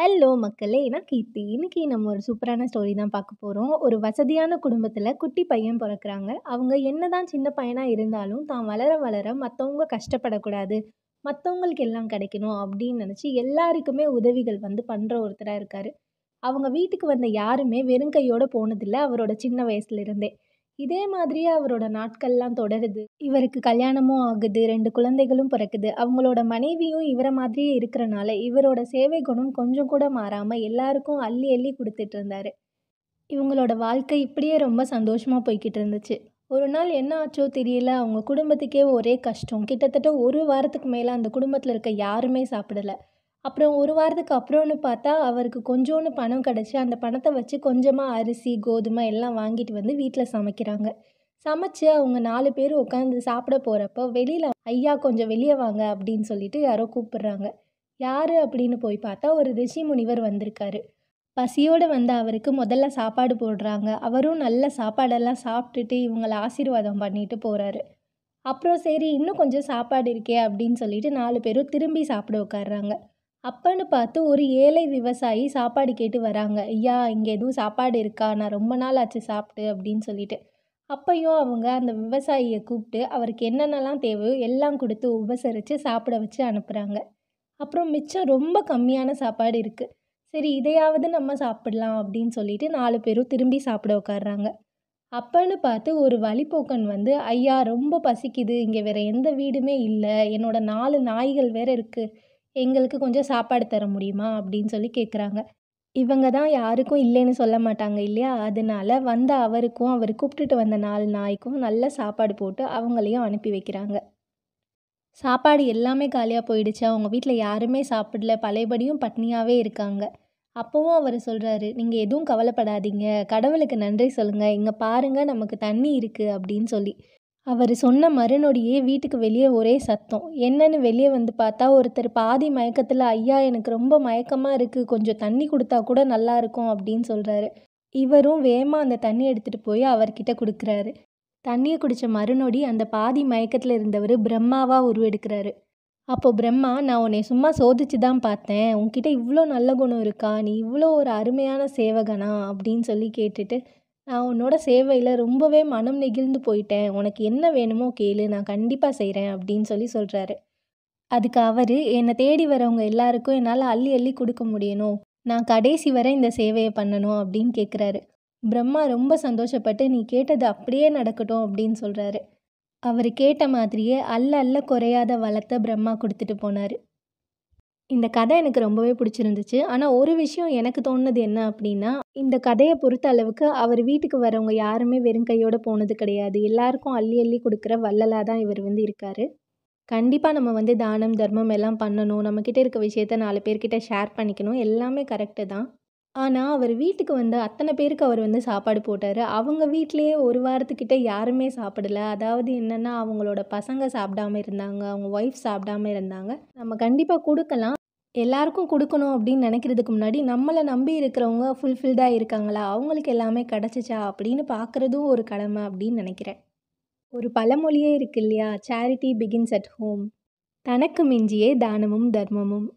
hello மக்களே நான் கீர்த்தி இன்றைக்கி நம்ம ஒரு சூப்பரான ஸ்டோரி தான் பார்க்க போகிறோம் ஒரு வசதியான குடும்பத்தில் குட்டி பையன் பிறக்கிறாங்க அவங்க என்ன தான் சின்ன பையனாக இருந்தாலும் தான் வளர வளர மற்றவங்க கஷ்டப்படக்கூடாது மற்றவங்களுக்கு எல்லாம் கிடைக்கணும் அப்படின்னு நினச்சி எல்லாருக்குமே உதவிகள் வந்து பண்ணுற ஒருத்தராக இருக்கார் அவங்க வீட்டுக்கு வந்த யாருமே வெறும் போனதில்லை அவரோட சின்ன வயசுலேருந்தே இதே மாதிரியே அவரோட நாட்கள்லாம் தொடருது இவருக்கு கல்யாணமும் ஆகுது ரெண்டு குழந்தைகளும் பிறக்குது அவங்களோட மனைவியும் இவரை மாதிரியே இருக்கிறனால இவரோட சேவை குணம் கொஞ்சம் கூட மாறாமல் எல்லாருக்கும் அள்ளி அள்ளி கொடுத்துட்டு இருந்தாரு இவங்களோட வாழ்க்கை இப்படியே ரொம்ப சந்தோஷமாக போய்கிட்டு இருந்துச்சு ஒரு நாள் என்ன ஆச்சோ தெரியல அவங்க குடும்பத்துக்கே ஒரே கஷ்டம் கிட்டத்தட்ட ஒரு வாரத்துக்கு மேலே அந்த குடும்பத்தில் இருக்க யாருமே சாப்பிடலை அப்புறம் ஒரு வாரத்துக்கு அப்புறம்னு பார்த்தா அவருக்கு கொஞ்சோண்டு பணம் கிடச்சி அந்த பணத்தை வச்சு கொஞ்சமாக அரிசி கோதுமை எல்லாம் வாங்கிட்டு வந்து வீட்டில் சமைக்கிறாங்க சமைச்சு அவங்க நாலு பேர் உட்காந்து சாப்பிட போகிறப்ப வெளியில் ஐயா கொஞ்சம் வெளியே வாங்க அப்படின்னு சொல்லிட்டு யாரோ கூப்பிடுறாங்க யார் அப்படின்னு போய் பார்த்தா ஒரு ரிஷி முனிவர் வந்திருக்காரு பசியோடு வந்த அவருக்கு முதல்ல சாப்பாடு போடுறாங்க அவரும் நல்ல சாப்பாடெல்லாம் சாப்பிட்டுட்டு இவங்களை ஆசீர்வாதம் பண்ணிட்டு போகிறாரு அப்புறம் சரி இன்னும் கொஞ்சம் சாப்பாடு இருக்கே அப்படின்னு சொல்லிட்டு நாலு பேரும் திரும்பி சாப்பிட உட்காடுறாங்க அப்பன்னு பார்த்து ஒரு ஏழை விவசாயி சாப்பாடு கேட்டு வராங்க ஐயா இங்கே எதுவும் சாப்பாடு இருக்கா நான் ரொம்ப நாள் ஆச்சு சாப்பிட்டு அப்படின்னு சொல்லிட்டு அப்பையும் அவங்க அந்த விவசாயியை கூப்பிட்டு அவருக்கு என்னென்னலாம் தேவையோ எல்லாம் கொடுத்து உபசரித்து சாப்பிட வச்சு அனுப்புகிறாங்க அப்புறம் மிச்சம் ரொம்ப கம்மியான சாப்பாடு இருக்குது சரி இதையாவது நம்ம சாப்பிடலாம் அப்படின்னு சொல்லிட்டு நாலு பேரும் திரும்பி சாப்பிட உட்காடுறாங்க அப்பன்னு பார்த்து ஒரு வழிப்போக்கன் வந்து ஐயா ரொம்ப பசிக்குது இங்கே வேற எந்த வீடுமே இல்லை என்னோட நாலு நாய்கள் வேற இருக்குது எங்களுக்கு கொஞ்சம் சாப்பாடு தர முடியுமா அப்படின்னு சொல்லி கேட்குறாங்க இவங்க தான் யாருக்கும் இல்லைன்னு சொல்ல மாட்டாங்க இல்லையா அதனால வந்த அவருக்கும் அவர் கூப்பிட்டுட்டு வந்த நாலு நாய்க்கும் நல்ல சாப்பாடு போட்டு அவங்களையும் அனுப்பி வைக்கிறாங்க சாப்பாடு எல்லாமே காலியாக போயிடுச்சு அவங்க வீட்டில் யாருமே சாப்பிடல பழையபடியும் பட்னியாகவே இருக்காங்க அப்போவும் அவர் சொல்கிறாரு நீங்கள் எதுவும் கவலைப்படாதீங்க கடவுளுக்கு நன்றி சொல்லுங்கள் இங்கே பாருங்கள் நமக்கு தண்ணி இருக்குது அப்படின்னு சொல்லி அவர் சொன்ன மறுநொடியே வீட்டுக்கு வெளியே ஒரே சத்தம் என்னன்னு வெளியே வந்து பார்த்தா ஒருத்தர் பாதி மயக்கத்தில் ஐயா எனக்கு ரொம்ப மயக்கமாக இருக்குது கொஞ்சம் தண்ணி கொடுத்தா கூட நல்லா இருக்கும் அப்படின்னு சொல்கிறாரு இவரும் வேகமாக அந்த தண்ணி எடுத்துகிட்டு போய் அவர்கிட்ட கொடுக்குறாரு தண்ணியை குடித்த மறுநொடி அந்த பாதி மயக்கத்தில் இருந்தவர் பிரம்மாவாக உருவெடுக்கிறாரு அப்போது பிரம்மா நான் உன்னை சும்மா சோதிச்சு தான் பார்த்தேன் உன்கிட்ட இவ்வளோ நல்ல குணம் இருக்கா நீ இவ்வளோ ஒரு அருமையான சேவகனா அப்படின்னு சொல்லி கேட்டுட்டு நான் உன்னோட சேவையில் ரொம்பவே மனம் நெகிழ்ந்து போயிட்டேன் உனக்கு என்ன வேணுமோ கேளு நான் கண்டிப்பாக செய்கிறேன் அப்படின்னு சொல்லி சொல்கிறாரு அதுக்கு அவர் என்னை தேடி வரவங்க எல்லாருக்கும் என்னால் அள்ளி அள்ளி கொடுக்க முடியணும் நான் கடைசி வரை இந்த சேவையை பண்ணணும் அப்படின்னு கேட்குறாரு பிரம்மா ரொம்ப சந்தோஷப்பட்டு நீ கேட்டது அப்படியே நடக்கட்டும் அப்படின்னு சொல்கிறாரு அவர் கேட்ட மாதிரியே அல்ல அல்ல குறையாத வளத்தை பிரம்மா கொடுத்துட்டு போனார் இந்த கதை எனக்கு ரொம்பவே பிடிச்சிருந்துச்சு ஆனால் ஒரு விஷயம் எனக்கு தோணுனது என்ன அப்படின்னா இந்த கதையை பொறுத்த அளவுக்கு அவர் வீட்டுக்கு வரவங்க யாருமே வெறும் கையோடு போனது கிடையாது எல்லாருக்கும் அள்ளி அள்ளி கொடுக்குற வள்ளலாக தான் இவர் வந்து இருக்கார் கண்டிப்பாக நம்ம வந்து தானம் தர்மம் எல்லாம் பண்ணணும் நம்மக்கிட்ட இருக்க விஷயத்த நாலு பேர்கிட்ட ஷேர் பண்ணிக்கணும் எல்லாமே கரெக்டு தான் ஆனால் அவர் வீட்டுக்கு வந்து அத்தனை பேருக்கு அவர் வந்து சாப்பாடு போட்டார் அவங்க வீட்லேயே ஒரு வாரத்துக்கிட்ட யாருமே சாப்பிடல அதாவது என்னென்னா அவங்களோட பசங்க சாப்பிடாம இருந்தாங்க அவங்க ஒய்ஃப் சாப்பிடாம இருந்தாங்க நம்ம கண்டிப்பாக கொடுக்கலாம் எல்லாருக்கும் கொடுக்கணும் அப்படின்னு நினைக்கிறதுக்கு முன்னாடி நம்மளை நம்பி இருக்கிறவங்க ஃபுல்ஃபில்டாக இருக்காங்களா அவங்களுக்கு எல்லாமே கிடச்சிச்சா அப்படின்னு பார்க்குறதும் ஒரு கடமை அப்படின்னு நினைக்கிறேன் ஒரு பழமொழியே இருக்கு இல்லையா சேரிட்டி பிகின்ஸ் அட் ஹோம் தனக்கு மிஞ்சியே தானமும் தர்மமும்